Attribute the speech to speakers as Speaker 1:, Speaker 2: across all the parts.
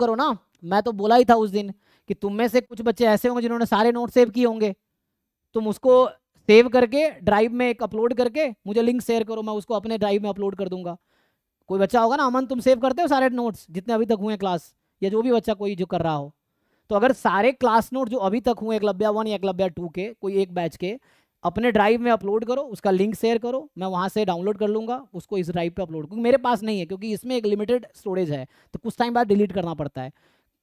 Speaker 1: करो ना मैं तो बोला ही था उस दिन कि तुम में से कुछ बच्चे ऐसे होंगे जिन्होंने सारे नोट सेव किए होंगे तुम उसको सेव करके ड्राइव में एक अपलोड करके मुझे लिंक शेयर करो मैं उसको अपने ड्राइव में अपलोड कर दूंगा कोई बच्चा होगा ना अमन तुम सेव करते हो सारे नोट्स जितने अभी तक हुए हैं क्लास या जो भी बच्चा कोई जो कर रहा हो तो अगर सारे क्लास नोट जो अभी तक हुए एक एकलव्या वन या एक एकलव्या टू के कोई एक बैच के अपने ड्राइव में अपलोड करो उसका लिंक शेयर करो मैं वहाँ से डाउनलोड कर लूँगा उसको इस ड्राइव पे अपलोड क्योंकि मेरे पास नहीं है क्योंकि इसमें एक लिमिटेड स्टोरेज है तो कुछ टाइम बाद डिलीट करना पड़ता है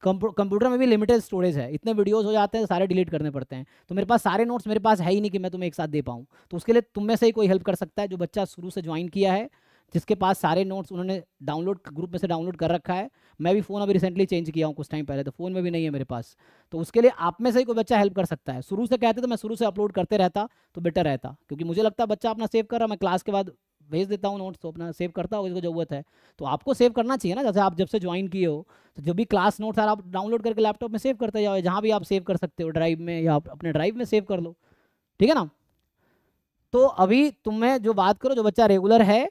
Speaker 1: कंप्यूटर में भी लिमिटेड स्टोरेज है इतने वीडियोस हो जाते हैं सारे डिलीट करने पड़ते हैं तो मेरे पास सारे नोट्स मेरे पास है ही नहीं कि मैं तुम्हें एक साथ दे पाऊँ तो उसके लिए तुम में से ही कोई हेल्प कर सकता है जो बच्चा शुरू से ज्वाइन किया है जिसके पास सारे नोट्स उन्होंने डाउनलोड ग्रुप में से डाउनलोड कर रखा है मैं भी फ़ोन अभी रिसेंटली चेंज किया हूँ कुछ टाइम पहले तो फ़ोन में भी नहीं है मेरे पास तो उसके लिए आप में से ही कोई बच्चा हेल्प कर सकता है शुरू से कहते तो मैं शुरू से अपलोड करते रहता तो बेटर रहता क्योंकि मुझे लगता है बच्चा अपना सेव कर रहा मैं क्लास के बाद भेज देता हूँ नोट्स तो अपना सेव करता हो जिसको जरूरत है तो आपको सेव करना चाहिए ना जैसे आप जब से ज्वाइन किए हो तो जो भी क्लास नोट्स आप डाउनलोड करके लैपटॉप में सेव करते जाओ जहाँ भी आप सेव कर सकते हो ड्राइव में या अपने ड्राइव में सेव कर लो ठीक है ना तो अभी तुम्हें जो बात करो जो बच्चा रेगुलर है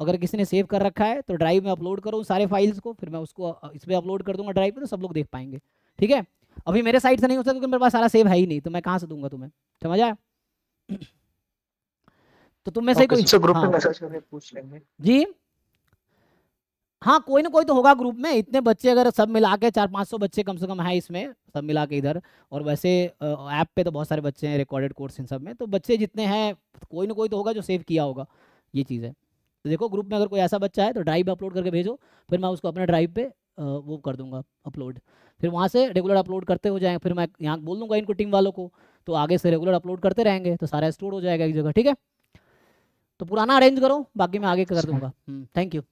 Speaker 1: अगर किसी ने सेव कर रखा है तो ड्राइव में अपलोड करो सारे फाइल्स को फिर मैं उसको इसमें अपलोड कर दूंगा ड्राइव में तो सब लोग देख पाएंगे ठीक है अभी मेरे साइड से नहीं हो सकता क्योंकि मेरे पास सारा सेव है ही नहीं तो मैं कहाँ से दूंगा तुम्हें समझ आया तो तुम में से कोई ग्रुप हाँ, में जी हाँ कोई ना कोई तो होगा ग्रुप में इतने बच्चे अगर सब मिला के चार पाँच सौ बच्चे कम से कम है इसमें सब मिला के इधर और वैसे ऐप पे तो बहुत सारे बच्चे हैं रिकॉर्डेड कोर्स इन सब में तो बच्चे जितने हैं कोई ना कोई तो होगा जो सेव किया होगा ये चीज़ है तो देखो ग्रुप में अगर कोई ऐसा बच्चा है तो ड्राइव में अपलोड करके भेजो फिर मैं उसको अपने ड्राइव पे वो कर दूंगा अपलोड फिर वहाँ से रेगुलर अपलोड करते हो जाएंगे फिर मैं यहाँ बोल दूंगा इनको टीम वालों को तो आगे से रेगुलर अपलोड करते रहेंगे तो सारा स्टोर हो जाएगा एक जगह ठीक है तो पुराना अरेंज करो बाकी मैं आगे कर अच्छा। दूंगा थैंक हम्म, यू